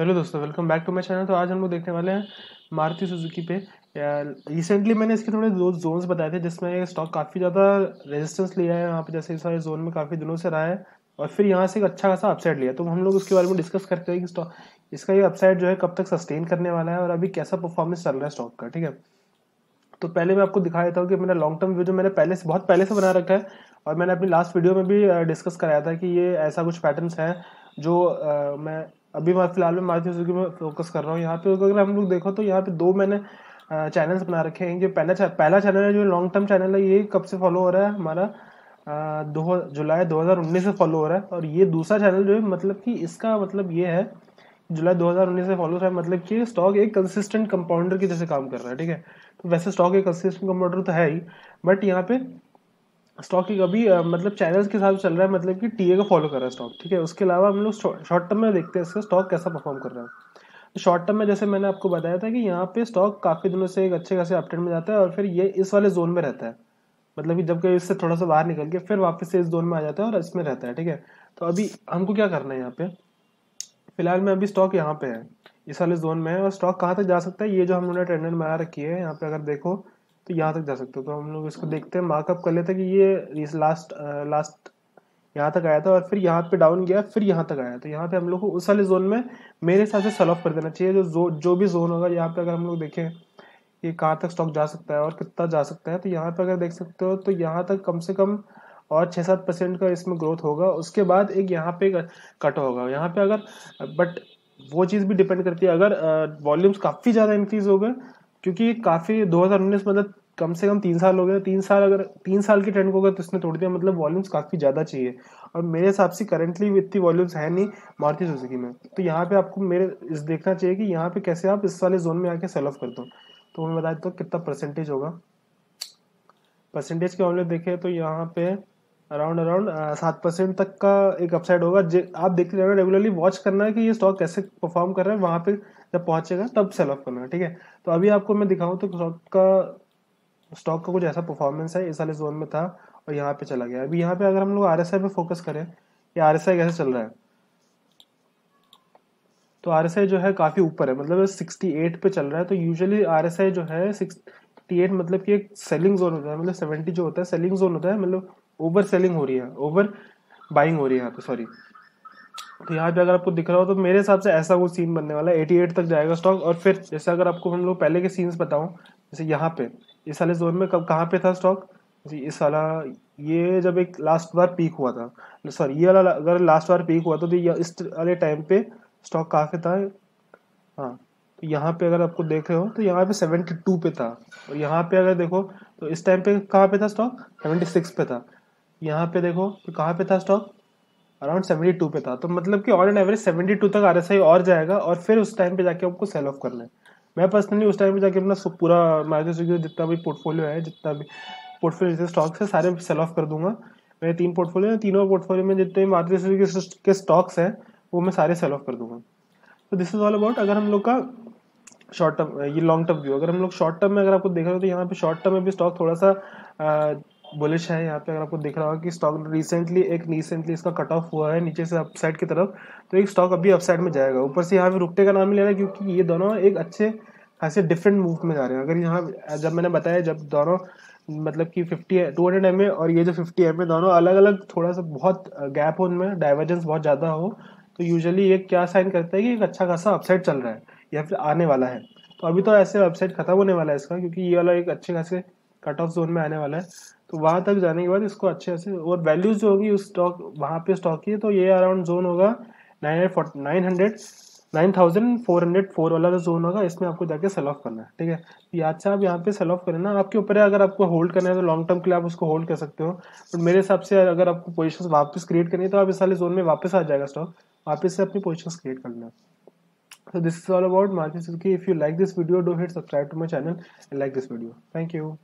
Hello दोस्तों welcome back to my channel तो आज हम लोग देखने वाले हैं मारुति सुजुकी पे रिसेंटली मैंने इसके थोड़े दो जोन्स बताए थे जिसमें स्टॉक काफ़ी ज़्यादा रेजिस्टेंस लिया है यहाँ पे जैसे इस जोन में काफ़ी दिनों से रहा है और फिर यहाँ से एक अच्छा खासा अपसाइड लिया तो हम लोग उसके बारे में डिस्कस करते हैं कि स्टॉक इसका ये अपसाइड जो है कब तक सस्टेन करने वाला है और अभी कैसा परफॉर्मेंस चल रहा है स्टॉक का ठीक है तो पहले मैं आपको दिखा देता हूँ कि मेरा लॉन्ग टर्म व्यू जो मैंने पहले से बहुत पहले से बना रखा है और मैंने अपनी लास्ट वीडियो में भी डिस्कस कराया था कि ये ऐसा कुछ पैटर्न हैं जो मैं अभी मैं फिलहाल में मारुति सुजुकी में फोकस कर रहा हूँ यहाँ पे अगर हम लोग देखो तो यहाँ पे दो मैंने चैनल्स बना रखे हैं जो पहला पहला चैनल है जो लॉन्ग टर्म चैनल है ये कब से फॉलो हो रहा है हमारा दो जुलाई 2019 से फॉलो हो रहा है और ये दूसरा चैनल जो है मतलब कि इसका मतलब ये है जुलाई 2019 से फॉलो हो रहा है मतलब कि स्टॉक एक कंसिस्टेंट कंपाउंडर की जैसे काम कर रहा है ठीक है तो वैसे स्टॉक एक कंसिस्टेंट कंपाउंडर तो है ही बट यहाँ पे स्टॉक एक अभी मतलब चैनल्स के हिसाब से चल रहा है मतलब कि टीए को फॉलो कर रहा है स्टॉक ठीक है उसके अलावा हम लोग शॉर्ट टर्म में देखते हैं इसका स्टॉक कैसा परफॉर्म कर रहा है तो शॉर्ट टर्म में जैसे मैंने आपको बताया था कि यहाँ पे स्टॉक काफ़ी दिनों से एक अच्छे खासे अपट्रेंड में जाता है और फिर ये इस वाले जोन में रहता है मतलब कि कभी इससे थोड़ा सा बाहर निकल के फिर वापस से इस जोन में आ जाता है और इसमें रहता है ठीक है तो अभी हमको क्या करना है यहाँ पे फिलहाल में अभी स्टॉक यहाँ पे है इस वाले जोन में है और स्टॉक कहाँ तक जा सकता है ये जो हमने ट्रेंडर बना रखी है यहाँ पे अगर देखो तो यहाँ तक जा सकते हो तो हम लोग इसको हाँ। देखते हैं मार्कअप कर लेते हैं कि ये इस लास्ट आ, लास्ट यहाँ तक आया था और फिर यहाँ पे डाउन गया फिर यहाँ तक आया तो यहाँ पे हम लोग को उस वाले जोन में मेरे हिसाब से सल ऑफ कर देना चाहिए जो जो जो भी जोन होगा यहाँ पे अगर हम लोग देखें कि कहाँ तक स्टॉक जा सकता है और कितना जा सकता है तो यहाँ पे अगर देख सकते हो तो यहाँ तक कम से कम और छः सात परसेंट का इसमें ग्रोथ होगा उसके बाद एक यहाँ पे कट होगा यहाँ पे अगर बट वो चीज़ भी डिपेंड करती है अगर वॉल्यूम्स काफ़ी ज़्यादा इंक्रीज हो गए क्योंकि काफ़ी 2019 मतलब कम से कम तीन साल हो गए तीन साल अगर तीन साल के ट्रेंड को अगर तो इसने तोड़ दिया मतलब वॉल्यूम्स काफ़ी ज़्यादा चाहिए और मेरे हिसाब से करंटली इतनी वॉल्यूम्स है नहीं मारती सुजुकी में तो यहाँ पे आपको मेरे इस देखना चाहिए कि यहाँ पे कैसे आप इस वाले जोन में आके सेल ऑफ कर दो तो मैं बता देता तो कितना परसेंटेज होगा परसेंटेज के मामले देखें तो यहाँ पे अराउंड अराउंड uh, सात परसेंट तक का एक अपसाइड होगा आप देखते रहना रेगुलरली वॉच करना है कि ये स्टॉक कैसे परफॉर्म कर रहा है वहाँ पे जब पहुँचेगा तब सेल ऑफ करना ठीक है तो अभी आपको मैं दिखाऊं तो स्टॉक का स्टॉक का कुछ ऐसा परफॉर्मेंस है इस वाले जोन में था और यहाँ पे चला गया अभी यहाँ पे अगर हम लोग आर एस आई पे फोकस करें कि आर एस आई कैसे चल रहा है तो आर एस आई जो है काफ़ी ऊपर है मतलब सिक्सटी एट पे चल रहा है तो यूजली आर एस आई जो है सिक्सटी एट मतलब कि एक सेलिंग जोन होता है मतलब सेवेंटी जो होता है सेलिंग जोन होता है मतलब ओवर सेलिंग हो रही है ओवर बाइंग हो रही है यहाँ पे सॉरी तो यहाँ पे अगर आपको दिख रहा हो तो मेरे हिसाब से ऐसा वो सीन बनने वाला है 88 तक जाएगा स्टॉक और फिर जैसे अगर आपको हम लोग पहले के सीन्स बताऊँ जैसे यहाँ पे इस वाले जोन में कब कहाँ पे था स्टॉक जी इस वाला ये जब एक लास्ट बार पीक हुआ था सॉरी ये वाला अगर लास्ट बार पीक हुआ था तो इस वाले टाइम पे स्टॉक कहाँ पे था हाँ तो यहाँ पे अगर आपको देख रहे हो तो यहाँ पे सेवेंटी टू पे था और यहाँ पे अगर देखो तो इस टाइम पे कहाँ पे था स्टॉक सेवेंटी सिक्स पे था यहाँ पे देखो तो कहाँ पे था स्टॉक अराउंड सेवेंटी टू पे था तो मतलब कि all and average seventy two तक आर एस आई और जाएगा और फिर उस टाइम पे जाके आपको सेल ऑफ करना है मैं पर्सनली उस टाइम पे जाके अपना पूरा मारुति सुजुकी जितना भी पोर्टफोलियो है जितना भी पोर्टफोलियो जितने स्टॉक्स है सारे सेल ऑफ कर दूंगा मेरे तीन पोर्टफोलियो तीनों पोर्टफोलियो में जितने मारुति सुजुकी के स्टॉक्स हैं वो मैं सारे सेल ऑफ कर दूंगा तो दिस इज ऑल अबाउट अगर हम लोग का शॉर्ट टर्म ये लॉन्ग टर्म व्यू अगर हम लोग शॉर्ट टर्म में अगर आपको देख रहे हो तो यहाँ पे शॉर्ट टर्म में भी स्टॉक थोड़ा सा बुलिश है यहाँ पे अगर आपको दिख रहा होगा कि स्टॉक रिसेंटली एक रिसेंटली इसका कट ऑफ हुआ है नीचे से अपसाइड की तरफ तो एक स्टॉक अभी अपसाइड में जाएगा ऊपर से यहाँ पे रुकते का नाम ही ले रहा क्योंकि ये दोनों एक अच्छे खासे डिफरेंट मूव में जा रहे हैं अगर यहाँ जब मैंने बताया जब दोनों मतलब कि fifty two hundred M A और ये जो फिफ्टी एम ए दोनों अलग अलग थोड़ा सा बहुत गैप हो उनमें डाइवर्जेंस बहुत ज़्यादा हो तो यूजली ये क्या साइन करता है कि एक अच्छा खासा अपसाइड चल रहा है या फिर आने वाला है तो अभी तो ऐसे अपसाइड खत्म होने वाला है इसका क्योंकि ये वाला एक अच्छे खासे कट ऑफ जोन में आने वाला है तो वहाँ तक जाने के बाद इसको अच्छे से और वैल्यूज जो होगी उस स्टॉक वहाँ पे स्टॉक की तो ये अराउंड जोन होगा nine nine hundred nine thousand four hundred four वाला जो जोन होगा इसमें आपको जाके सेल ऑफ करना है ठीक है तो ये अच्छा आप यहाँ पे सेल ऑफ करें ना आपके ऊपर है अगर आपको होल्ड करना है तो लॉन्ग टर्म के लिए आप उसको होल्ड कर सकते हो बट मेरे हिसाब से अगर आपको पोजिशन वापस क्रिएट करनी है तो आप इस वाले जोन में वापस आ जाएगा स्टॉक वापस से अपनी पोजिशन क्रिएट कर लेना So this is all about market. If you like this video do hit subscribe to my channel like this video thank you